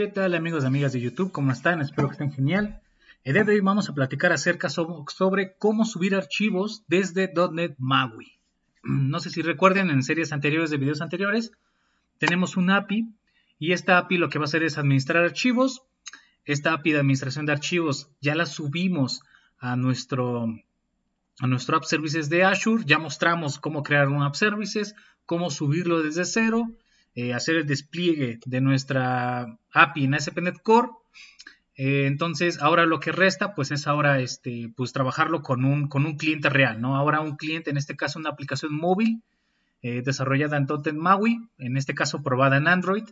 ¿Qué tal amigos y amigas de YouTube? ¿Cómo están? Espero que estén genial. El día de hoy vamos a platicar acerca sobre cómo subir archivos desde .NET MAUI. No sé si recuerden, en series anteriores de videos anteriores, tenemos un API y esta API lo que va a hacer es administrar archivos. Esta API de administración de archivos ya la subimos a nuestro, a nuestro App Services de Azure. Ya mostramos cómo crear un App Services, cómo subirlo desde cero eh, hacer el despliegue de nuestra API en ASP.NET Core. Eh, entonces, ahora lo que resta, pues es ahora este, pues, trabajarlo con un, con un cliente real, ¿no? Ahora un cliente, en este caso una aplicación móvil eh, desarrollada en Totem Maui, en este caso probada en Android.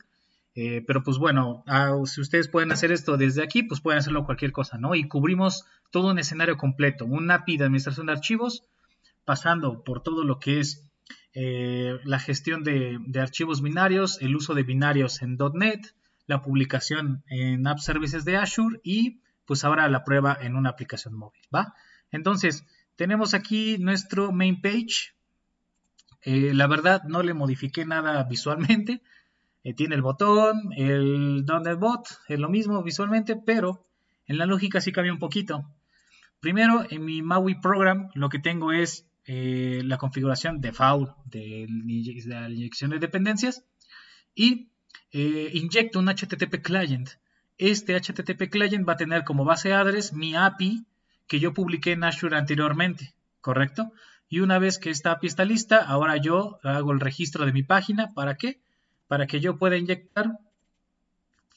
pero pues bueno, ah, si ustedes pueden hacer esto desde aquí, pues pueden hacerlo cualquier cosa, ¿no? Y cubrimos todo un escenario completo, un API de administración de archivos, pasando por todo lo que es eh, la gestión de, archivos binarios, el uso de binarios en .NET, la publicación en App Services de Azure y pues ahora la prueba en una aplicación móvil, ¿va? Entonces, tenemos aquí nuestro main page. Eh, la verdad no le modifiqué nada visualmente. Eh, tiene el botón, el .NET Bot, es lo mismo visualmente, pero en la lógica sí cambia un poquito. Primero, en mi MAUI Program lo que tengo es eh, la configuración default de, la inyección de dependencias y eh, inyecto un HTTP client. Este HTTP client va a tener como base address mi API que yo publiqué en Azure anteriormente, ¿correcto? Y una vez que esta API está lista, ahora yo hago el registro de mi página. ¿Para qué? Para que yo pueda inyectar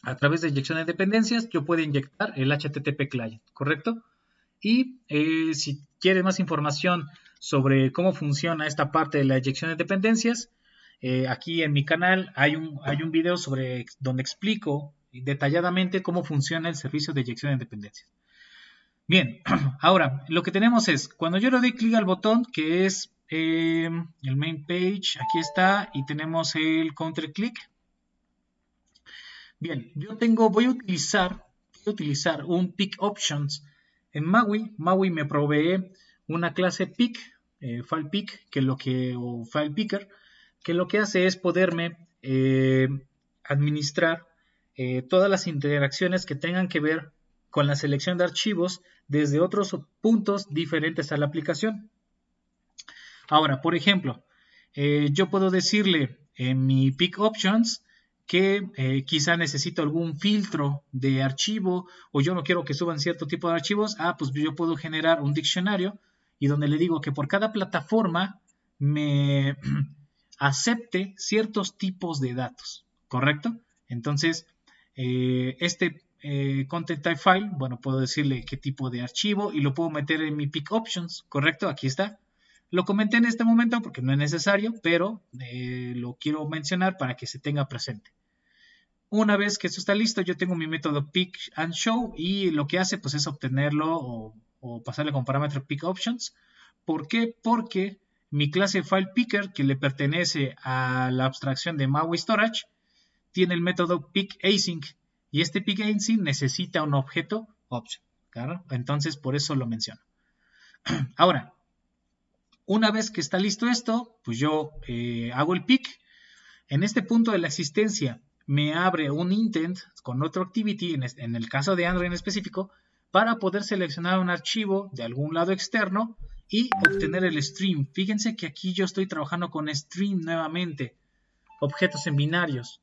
a través de inyección de dependencias, yo pueda inyectar el HTTP client, ¿correcto? Y eh, si quieres más información sobre cómo funciona esta parte de la eyección de dependencias. Eh, aquí en mi canal hay un, hay un video sobre donde explico detalladamente cómo funciona el servicio de eyección de dependencias. Bien, ahora lo que tenemos es, cuando yo le doy clic al botón que es em, el main page, aquí está, y tenemos el counter click. Bien, yo tengo, voy a utilizar, voy a utilizar un pick options en Maui. Maui me provee una clase pick, eh, file pick, que lo que, o file picker, que lo que hace es poderme eh, administrar eh, todas las interacciones que tengan que ver con la selección de archivos desde otros puntos diferentes a la aplicación. Ahora, por ejemplo, yo puedo decirle en mi pick options, que quizá necesito algún filtro de archivo o yo no quiero que suban cierto tipo de archivos, ah, pues yo puedo generar un diccionario y donde le digo que por cada plataforma me acepte ciertos tipos de datos, ¿correcto? Entonces, eh, este eh, content type file, bueno, puedo decirle qué tipo de archivo y lo puedo meter en mi pick options, ¿correcto? Aquí está. Lo comenté en este momento porque no es necesario, pero eh, lo quiero mencionar para que se tenga presente. Una vez que esto está listo, yo tengo mi método pick and show y lo que hace pues es obtenerlo o pasarle con parámetro pick options. ¿Por qué? Porque mi clase FilePicker, que le pertenece a la abstracción de Maui Storage tiene el método pickAsync y este pickAsync necesita un objeto option. ¿claro? Entonces por eso lo menciono. Ahora, una vez que está listo esto, pues yo eh, hago el pick. En este punto de la existencia me abre un intent con otro activity, en, el caso de Android en específico, para poder seleccionar un archivo de algún lado externo y obtener el stream. Fíjense que aquí yo estoy trabajando con stream nuevamente, objetos en binarios.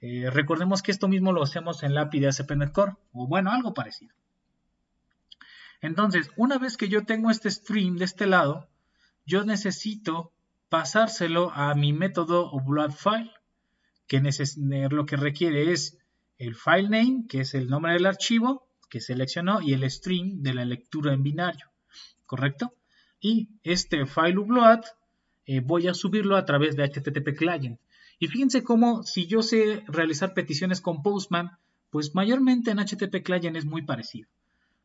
Eh, recordemos que esto mismo lo hacemos en la de ACPNet Core, o bueno, algo parecido. Entonces, una vez que yo tengo este stream de este lado, yo necesito pasárselo a mi método file que lo que requiere es el file name, que es el nombre del archivo, que seleccionó y el string de la lectura en binario, ¿correcto? Y este file upload eh, voy a subirlo a través de HTTP client. Y fíjense cómo si yo sé realizar peticiones con Postman, pues mayormente en HTTP client es muy parecido.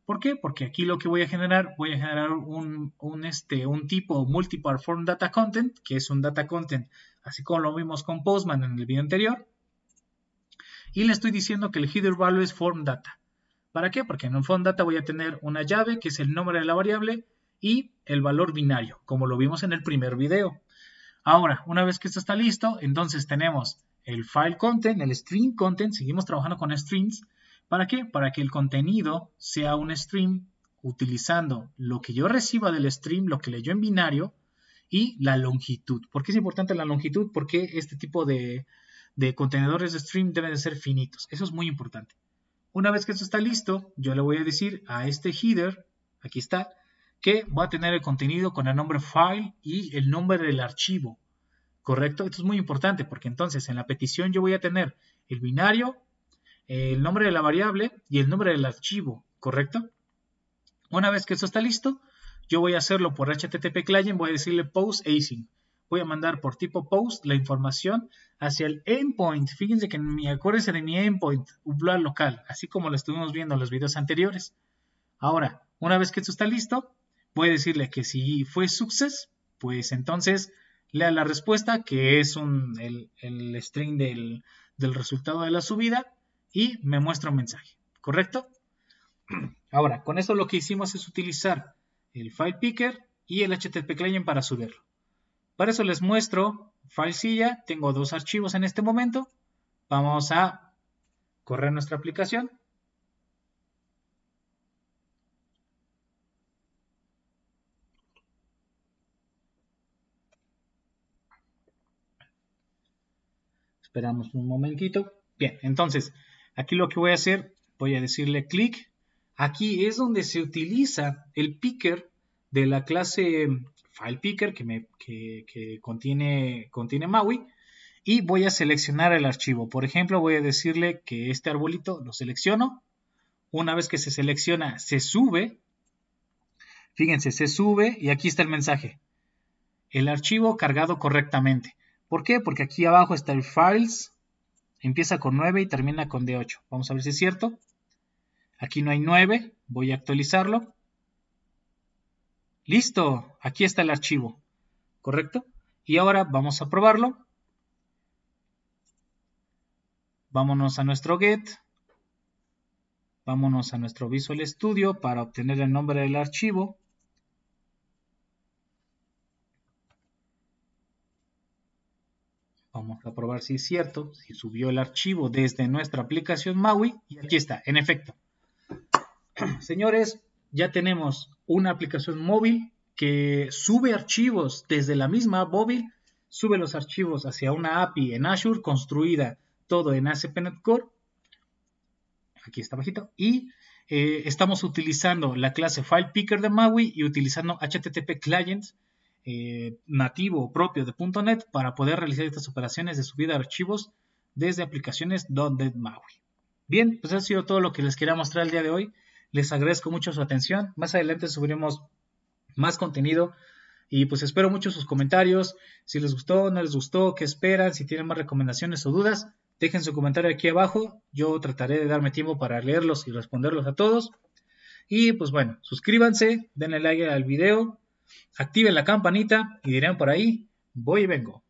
¿Por qué? Porque aquí lo que voy a generar, voy a generar un, este, un tipo form Data Content, que es un Data Content, así como lo vimos con Postman en el video anterior. Y le estoy diciendo que el header value es form data. ¿Para qué? Porque en un fondata voy a tener una llave que es el nombre de la variable y el valor binario, como lo vimos en el primer video. Ahora, una vez que esto está listo, entonces tenemos el file content, el string content, seguimos trabajando con strings. ¿Para qué? Para que el contenido sea un stream utilizando lo que yo reciba del stream, lo que leyó en binario y la longitud. ¿Por qué es importante la longitud? Porque este tipo de, contenedores de stream deben de ser finitos. Eso es muy importante. Una vez que esto está listo, yo le voy a decir a este header, aquí está, que va a tener el contenido con el nombre file y el nombre del archivo. ¿Correcto? Esto es muy importante porque entonces en la petición yo voy a tener el binario, el nombre de la variable y el nombre del archivo. ¿Correcto? Una vez que esto está listo, yo voy a hacerlo por HTTP client, voy a decirle post async voy a mandar por tipo post la información hacia el endpoint. Fíjense que me acuérdense de mi endpoint, local, así como lo estuvimos viendo en los videos anteriores. Ahora, una vez que esto está listo, voy a decirle que si fue success, pues entonces lea la respuesta, que es un, el, el, string del, resultado de la subida, y me muestra un mensaje, ¿correcto? Ahora, con eso lo que hicimos es utilizar el file picker y el HTTP client para subirlo. Para eso les muestro falsilla Tengo dos archivos en este momento. Vamos a correr nuestra aplicación. Esperamos un momentito. Bien, entonces, aquí lo que voy a hacer, voy a decirle clic. Aquí es donde se utiliza el picker de la clase file picker que, contiene, contiene MAUI y voy a seleccionar el archivo. Por ejemplo, voy a decirle que este arbolito lo selecciono. Una vez que se selecciona, se sube. Fíjense, se sube y aquí está el mensaje. El archivo cargado correctamente. ¿Por qué? Porque aquí abajo está el files. Empieza con 9 y termina con D8. Vamos a ver si es cierto. Aquí no hay 9. Voy a actualizarlo. Listo, aquí está el archivo, ¿correcto? Y ahora vamos a probarlo. Vámonos a nuestro get. Vámonos a nuestro Visual Studio para obtener el nombre del archivo. Vamos a probar si es cierto, si subió el archivo desde nuestra aplicación MAUI. Y aquí está, en efecto. Señores, ya tenemos una aplicación móvil que sube archivos desde la misma móvil, sube los archivos hacia una API en Azure construida todo en ASP.NET Core. Aquí está bajito. Y eh, estamos utilizando la clase File Picker de MAUI y utilizando HTTP Clients eh, nativo propio de .NET para poder realizar estas operaciones de subida de archivos desde aplicaciones donde MAUI. Bien, pues ha sido todo lo que les quería mostrar el día de hoy. Les agradezco mucho su atención. Más adelante subiremos más contenido y pues espero mucho sus comentarios. Si les gustó, no les gustó, qué esperan, si tienen más recomendaciones o dudas, dejen su comentario aquí abajo. Yo trataré de darme tiempo para leerlos y responderlos a todos. Y pues bueno, suscríbanse, denle like al video, activen la campanita y dirán por ahí, voy y vengo.